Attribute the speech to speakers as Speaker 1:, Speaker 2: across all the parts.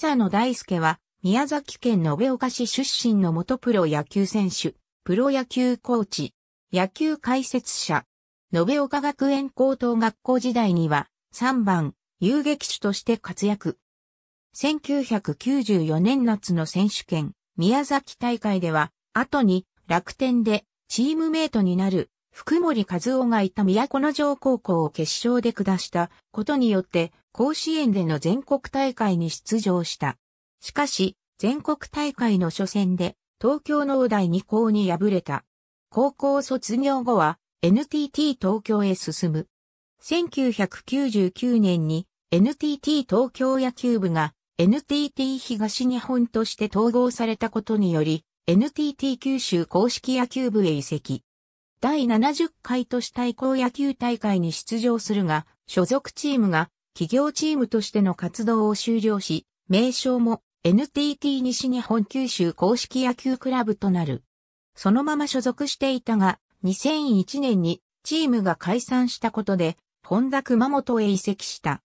Speaker 1: 草野大輔は、宮崎県延岡市出身の元プロ野球選手、プロ野球コーチ、野球解説者。延岡学園高等学校時代には、3番、遊撃手として活躍。1994年夏の選手権、宮崎大会では、後に楽天でチームメイトになる福森和夫がいた都城高校を決勝で下したことによって、甲子園での全国大会に出場した。しかし、全国大会の初戦で、東京農大二校に敗れた。高校卒業後は、NTT 東京へ進む。1999年に NTT 東京野球部が NTT 東日本として統合されたことにより NTT 九州公式野球部へ移籍。第70回都市対抗野球大会に出場するが、所属チームが企業チームとしての活動を終了し、名称も NTT 西日本九州公式野球クラブとなる。そのまま所属していたが、2001年にチームが解散したことで、本田熊本へ移籍した。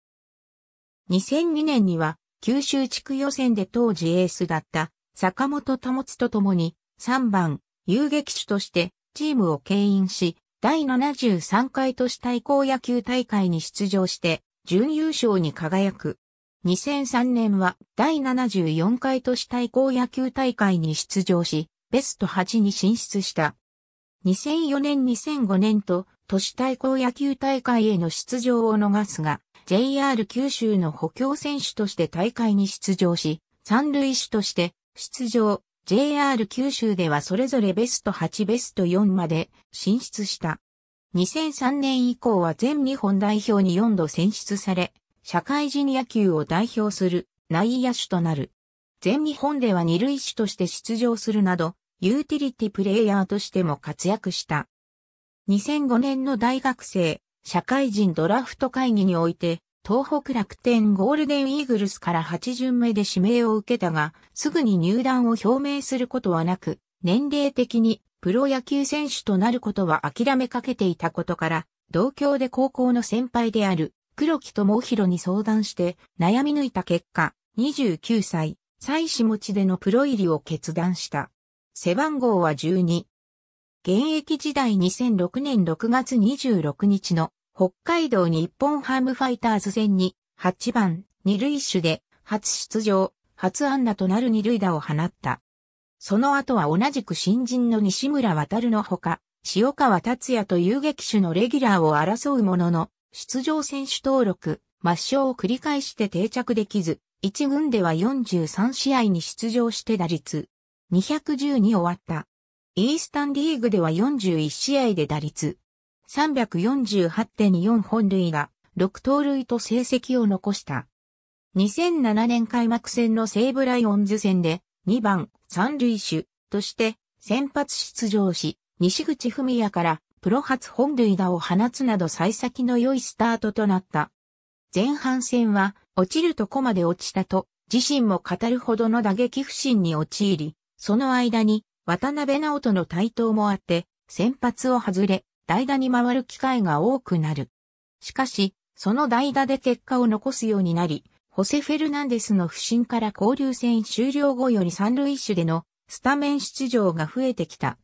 Speaker 1: 2002年には、九州地区予選で当時エースだった坂本保と共に3番遊撃手としてチームを牽引し、第73回都市対抗野球大会に出場して準優勝に輝く。2003年は第74回都市対抗野球大会に出場し、ベスト8に進出した。2004年2005年と都市対抗野球大会への出場を逃すが、JR 九州の補強選手として大会に出場し、三塁手として出場、JR 九州ではそれぞれベスト8ベスト4まで進出した。2003年以降は全日本代表に4度選出され、社会人野球を代表する内野手となる。全日本では二塁手として出場するなど、ユーティリティプレイヤーとしても活躍した。2005年の大学生、社会人ドラフト会議において、東北楽天ゴールデンイーグルスから8巡目で指名を受けたが、すぐに入団を表明することはなく、年齢的にプロ野球選手となることは諦めかけていたことから、同郷で高校の先輩である黒木智弘に相談して悩み抜いた結果、29歳、妻子持ちでのプロ入りを決断した。背番号は12。現役時代2006年6月26日の北海道日本ハムファイターズ戦に8番二塁手で初出場、初安打となる二塁打を放った。その後は同じく新人の西村渡るのほか、塩川達也と遊撃手のレギュラーを争うものの、出場選手登録、抹消を繰り返して定着できず、1軍では43試合に出場して打率、210に終わった。イースタンリーグでは41試合で打率、348.4本塁打、6盗塁と成績を残した。2007年開幕戦の西武ライオンズ戦で2番三塁手として先発出場し、西口文也からプロ初本塁打を放つなど幸先の良いスタートとなった。前半戦は落ちるとこまで落ちたと自身も語るほどの打撃不振に陥り、その間に渡辺直人の台頭もあって先発を外れ代打に回る機会が多くなる。しかし、その代打で結果を残すようになり、ホセ・フェルナンデスの不振から交流戦終了後より三塁手でのスタメン出場が増えてきた。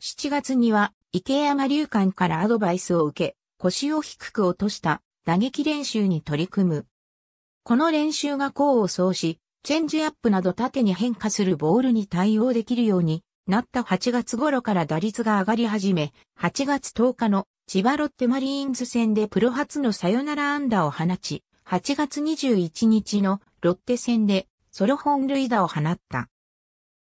Speaker 1: 7月には池山流館からアドバイスを受け、腰を低く落とした打撃練習に取り組む。この練習が功を奏し、チェンジアップなど縦に変化するボールに対応できるようになった8月頃から打率が上がり始め、8月10日の千葉ロッテマリーンズ戦でプロ初のサヨナラ安打を放ち、8月21日のロッテ戦でソロ本塁打を放った。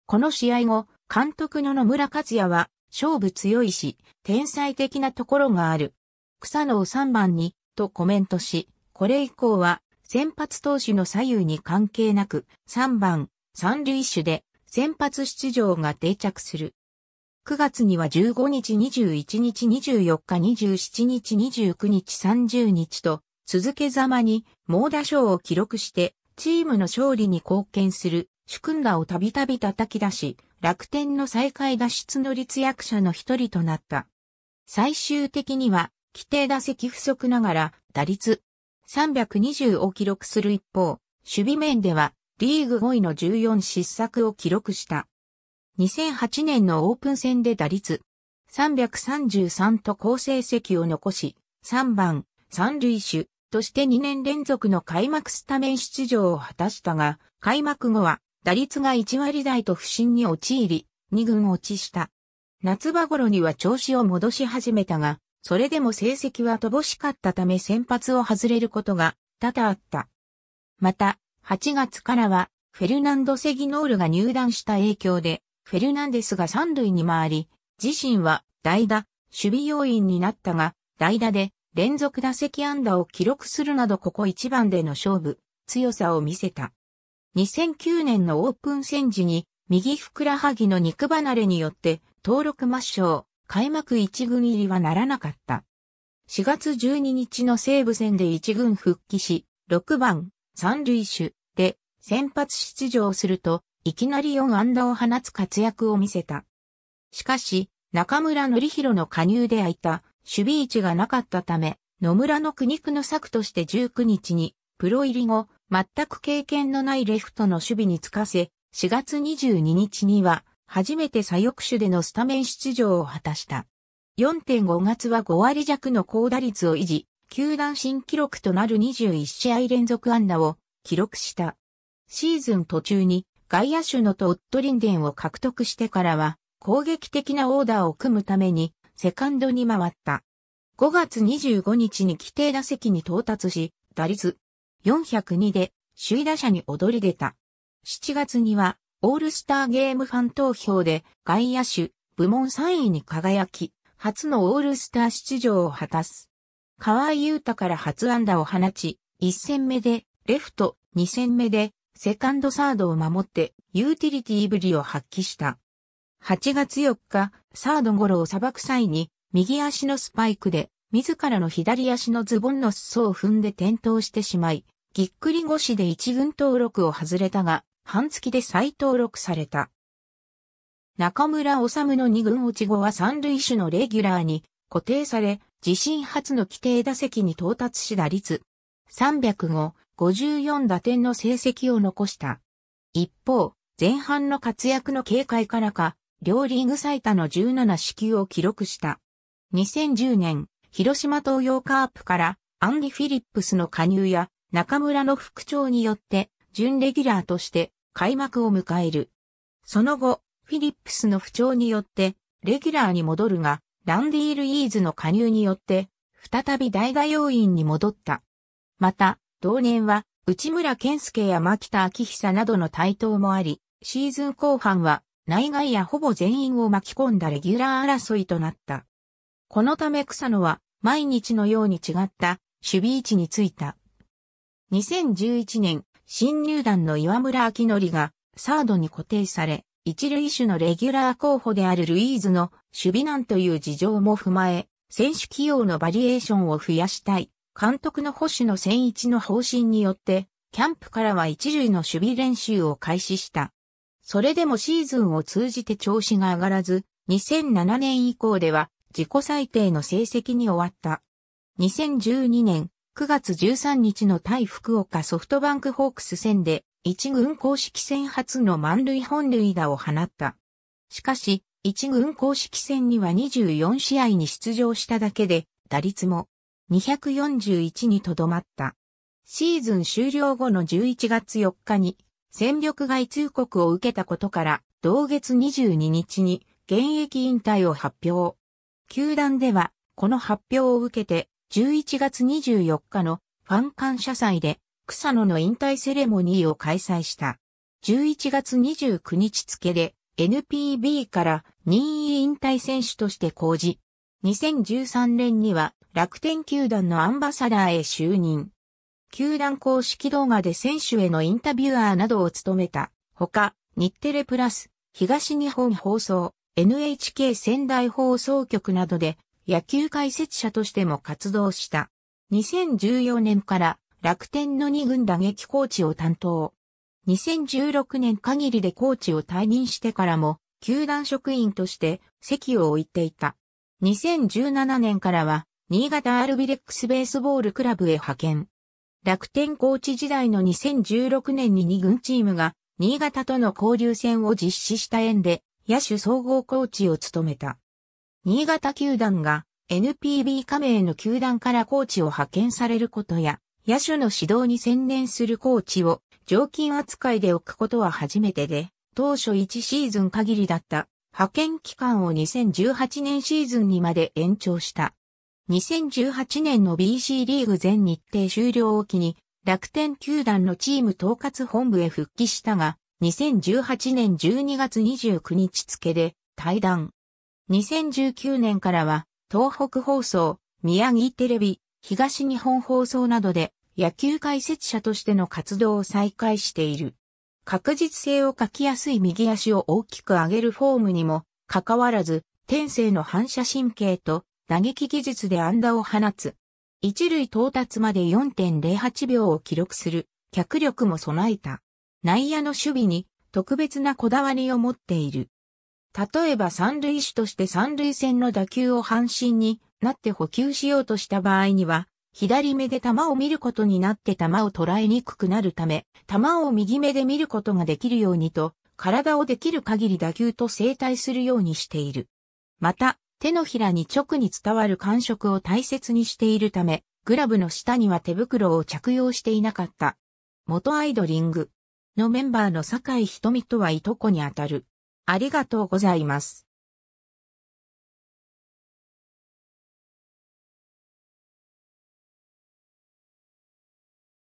Speaker 1: この試合後、監督の野村克也は勝負強いし、天才的なところがある。草野を3番に、とコメントし、これ以降は先発投手の左右に関係なく3番、三塁手で先発出場が定着する。9月には15日、21日、24日、27日、29日、30日と続けざまに猛打賞を記録してチームの勝利に貢献する主君らをたびたび叩き出し、楽天の再開脱出の立役者の一人となった。最終的には、規定打席不足ながら、打率320を記録する一方、守備面では、リーグ5位の14失策を記録した。2008年のオープン戦で打率333と好成績を残し、3番、三塁手、として2年連続の開幕スタメン出場を果たしたが、開幕後は打率が1割台と不振に陥り、2軍落ちした。夏場頃には調子を戻し始めたが、それでも成績は乏しかったため先発を外れることが多々あった。また、8月からは、フェルナンド・セギノールが入団した影響で、フェルナンデスが三塁に回り、自身は代打、守備要員になったが、代打で連続打席安打を記録するなどここ一番での勝負、強さを見せた。2009年のオープン戦時に、右ふくらはぎの肉離れによって、登録抹消、開幕一軍入りはならなかった。4月12日の西武戦で一軍復帰し、6番、三塁手で先発出場すると、いきなり4安打を放つ活躍を見せた。しかし、中村則弘の加入で空いた守備位置がなかったため、野村の苦肉の策として19日に、プロ入り後、全く経験のないレフトの守備につかせ、4月22日には、初めて左翼手でのスタメン出場を果たした。4.5月は5割弱の高打率を維持、球団新記録となる21試合連続安打を記録した。シーズン途中に外野手のトッドリンデンを獲得してからは攻撃的なオーダーを組むためにセカンドに回った。5月25日に規定打席に到達し、打率402で首位打者に躍り出た。7月にはオールスターゲームファン投票で外野手部門3位に輝き、初のオールスター出場を果たす。河合優太から初安打を放ち、1戦目でレフト、2戦目でセカンドサードを守ってユーティリティぶりを発揮した。8月4日、サードゴロを裁く際に、右足のスパイクで、自らの左足のズボンの裾を踏んで転倒してしまい、ぎっくり腰で一軍登録を外れたが、半月で再登録された。中村治の二軍落ち後は三塁手のレギュラーに固定され、自身初の規定打席に到達し打率305、54打点の成績を残した。一方、前半の活躍の警戒からか、両リーグ最多の17支給を記録した。2010年、広島東洋カープからアンディ・フィリップスの加入や中村の副長によって準レギュラーとして開幕を迎える。その後、フィリップスの不調によってレギュラーに戻るが、ランディー・ルイーズの加入によって再び代打要員に戻った。また、同年は内村健介や牧田昭久などの台頭もあり、シーズン後半は内外やほぼ全員を巻き込んだレギュラー争いとなった。このため草野は毎日のように違った守備位置についた。2011年、新入団の岩村明則がサードに固定され、一塁手のレギュラー候補であるルイーズの守備難という事情も踏まえ、選手起用のバリエーションを増やしたい。監督の保守の戦一の方針によって、キャンプからは一塁の守備練習を開始した。それでもシーズンを通じて調子が上がらず、2007年以降では自己最低の成績に終わった。2012年9月13日の対福岡ソフトバンクホークス戦で一軍公式戦初の満塁本塁打を放った。しかし、一軍公式戦には24試合に出場しただけで、打率も241にとどまった。シーズン終了後の11月4日に戦力外通告を受けたことから、同月22日に現役引退を発表。球団では、この発表を受けて、11月24日のファン感謝祭で、草野の引退セレモニーを開催した。11月29日付で、NPB から任意引退選手として公示。2013年には楽天球団のアンバサダーへ就任。球団公式動画で選手へのインタビュアーなどを務めた。ほか、日テレプラス、東日本放送、NHK 仙台放送局などで野球解説者としても活動した。2014年から楽天の2軍打撃コーチを担当。2016年限りでコーチを退任してからも、球団職員として席を置いていた。2017年からは、新潟アルビレックスベースボールクラブへ派遣。楽天コーチ時代の2016年に2軍チームが新潟との交流戦を実施した縁で野手総合コーチを務めた。新潟球団が NPB 加盟の球団からコーチを派遣されることや野手の指導に専念するコーチを常勤扱いで置くことは初めてで当初1シーズン限りだった派遣期間を2018年シーズンにまで延長した。2018年の BC リーグ全日程終了を機に、楽天球団のチーム統括本部へ復帰したが、2018年12月29日付で退団。2019年からは、東北放送、宮城テレビ、東日本放送などで野球解説者としての活動を再開している。確実性を書きやすい右足を大きく上げるフォームにも、かかわらず、天性の反射神経と打撃技術で安打を放つ。一塁到達まで4.08秒を記録する脚力も備えた。内野の守備に特別なこだわりを持っている。例えば三塁手として三塁線の打球を半身になって補給しようとした場合には、左目で球を見ることになって球を捉えにくくなるため、球を右目で見ることができるようにと、体をできる限り打球と生体するようにしている。また、手のひらに直に伝わる感触を大切にしているため、グラブの下には手袋を着用していなかった。元アイドリングのメンバーの酒井瞳とはいとこにあたる。ありがとうございます。